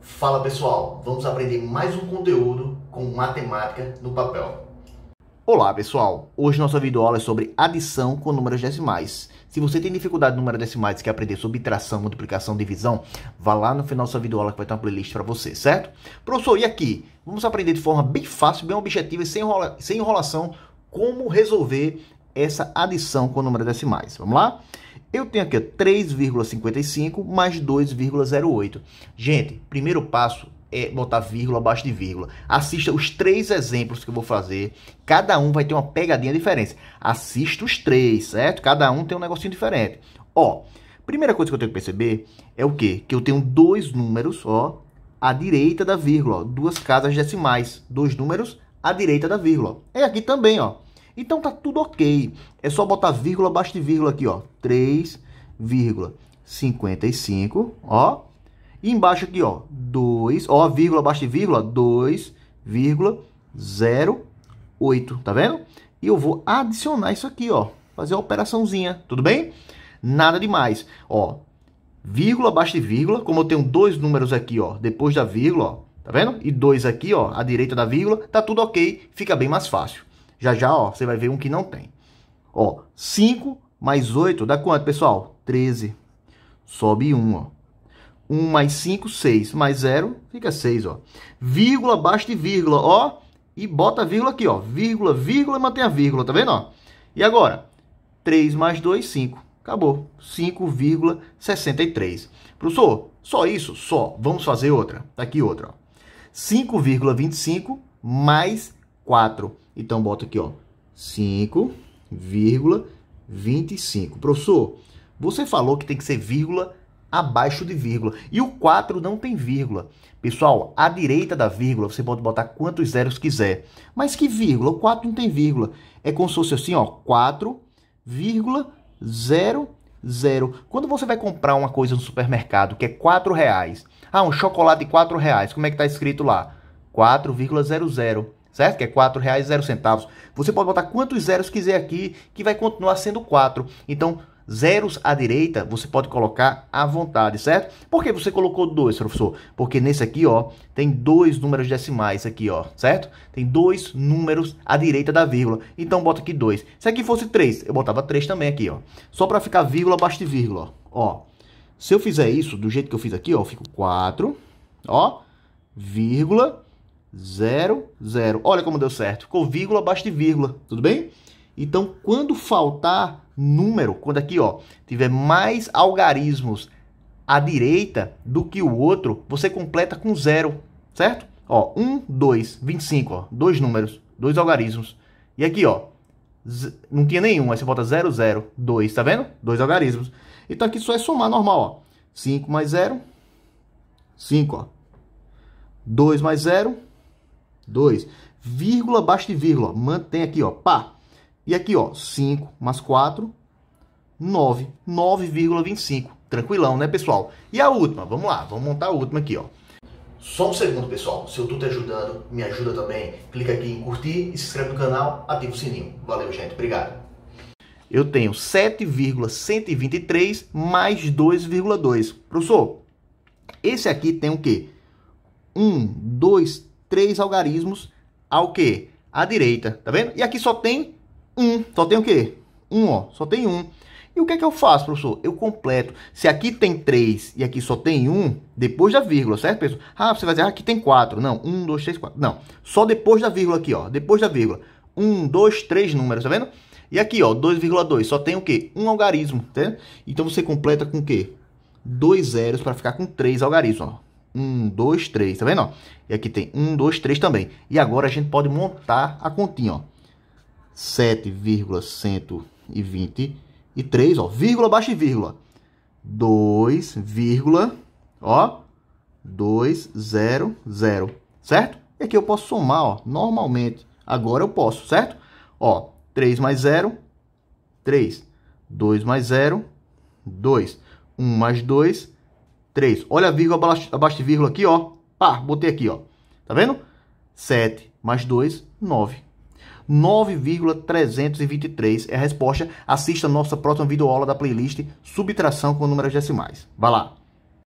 Fala pessoal, vamos aprender mais um conteúdo com matemática no papel. Olá pessoal, hoje nossa videoaula é sobre adição com números decimais. Se você tem dificuldade em números decimais e quer aprender subtração, multiplicação, divisão, vá lá no final dessa videoaula que vai ter uma playlist para você, certo? Professor, e aqui? Vamos aprender de forma bem fácil, bem objetiva e sem, enrola sem enrolação como resolver essa adição com números decimais. Vamos lá? Eu tenho aqui 3,55 mais 2,08. Gente, primeiro passo é botar vírgula abaixo de vírgula. Assista os três exemplos que eu vou fazer. Cada um vai ter uma pegadinha diferente. Assista os três, certo? Cada um tem um negocinho diferente. Ó, primeira coisa que eu tenho que perceber é o quê? Que eu tenho dois números, ó, à direita da vírgula. Ó, duas casas decimais. Dois números à direita da vírgula. É aqui também, ó. Então tá tudo ok. É só botar vírgula abaixo de vírgula aqui, ó. 3,55, ó. E embaixo aqui, ó, 2, ó, vírgula abaixo de vírgula, 2,08, tá vendo? E eu vou adicionar isso aqui, ó, fazer a operaçãozinha, tudo bem? Nada demais, ó, vírgula abaixo de vírgula, como eu tenho dois números aqui, ó, depois da vírgula, ó, tá vendo? E dois aqui, ó, à direita da vírgula, tá tudo ok, fica bem mais fácil. Já já, ó, você vai ver um que não tem. Ó, 5 mais 8 dá quanto, pessoal? 13. Sobe 1, ó. 1 mais 5, 6. Mais 0, fica 6, ó. Vírgula, baixa de vírgula, ó. E bota a vírgula aqui, ó. Vírgula, vírgula, mantém a vírgula, tá vendo, ó? E agora? 3 mais 2, 5. Acabou. 5,63. Professor, só isso? Só. Vamos fazer outra. Tá aqui outra, ó. 5,25 mais 4. Então, bota aqui, ó, 5,25. Professor, você falou que tem que ser vírgula abaixo de vírgula. E o 4 não tem vírgula. Pessoal, à direita da vírgula, você pode botar quantos zeros quiser. Mas que vírgula? O 4 não tem vírgula. É como se fosse assim, ó, 4,00. zero. Quando você vai comprar uma coisa no supermercado que é quatro reais, ah, um chocolate de quatro reais, como é que está escrito lá? 4,00 certo? Que é R$ centavos Você pode botar quantos zeros quiser aqui, que vai continuar sendo 4. Então, zeros à direita, você pode colocar à vontade, certo? Por que você colocou dois, professor? Porque nesse aqui, ó, tem dois números decimais aqui, ó, certo? Tem dois números à direita da vírgula. Então, bota aqui dois. Se aqui fosse três, eu botava três também aqui, ó. Só para ficar vírgula abaixo de vírgula, ó. Se eu fizer isso do jeito que eu fiz aqui, ó, eu fico 4, ó, vírgula, 0, 0. Olha como deu certo. Ficou vírgula abaixo de vírgula, tudo bem? Então, quando faltar número, quando aqui ó, tiver mais algarismos à direita do que o outro, você completa com zero, certo? Ó, 1, 2, 25, ó, dois números, dois algarismos. E aqui, ó, não tinha nenhum, aí você bota 0, 0, 2, tá vendo? Dois algarismos. Então aqui só é somar normal, ó. 5 mais 0, 5, ó. 2 mais 0, 2, vírgula abaixo de vírgula, mantém aqui, ó, pá. E aqui, ó, 5 mais 4, 9, 9,25. Tranquilão, né, pessoal? E a última, vamos lá, vamos montar a última aqui, ó. Só um segundo, pessoal. Se eu tô te ajudando, me ajuda também. Clica aqui em curtir e se inscreve no canal, ativa o sininho. Valeu, gente. Obrigado. Eu tenho 7,123 mais 2,2. Professor, esse aqui tem o quê? 1, 2, 3 três algarismos ao quê? À direita, tá vendo? E aqui só tem um, só tem o quê? Um, ó, só tem um. E o que é que eu faço, professor? Eu completo. Se aqui tem três e aqui só tem um, depois da vírgula, certo, pessoal? Ah, você vai dizer, ah, aqui tem quatro? Não, um, dois, três, quatro? Não, só depois da vírgula aqui, ó. Depois da vírgula. um, dois, três números, tá vendo? E aqui, ó, 2,2. Só tem o quê? Um algarismo, tá? Então você completa com o quê? Dois zeros para ficar com três algarismos, ó. 1, 2, 3, tá vendo? E aqui tem 1, 2, 3 também. E agora a gente pode montar a continha, ó. 7,123, ó, vírgula, baixa e vírgula. 2, vírgula, ó, 2, 0, 0, certo? E aqui eu posso somar, ó, normalmente. Agora eu posso, certo? Ó, 3 mais 0, 3. 2 mais 0, 2. 1 mais 2, 3. Olha a vírgula abaixo, abaixo de vírgula aqui, ó. Pá, botei aqui, ó. Tá vendo? 7 mais 2, 9. 9,323 é a resposta. Assista a nossa próxima videoaula da playlist Subtração com números decimais. Vai lá!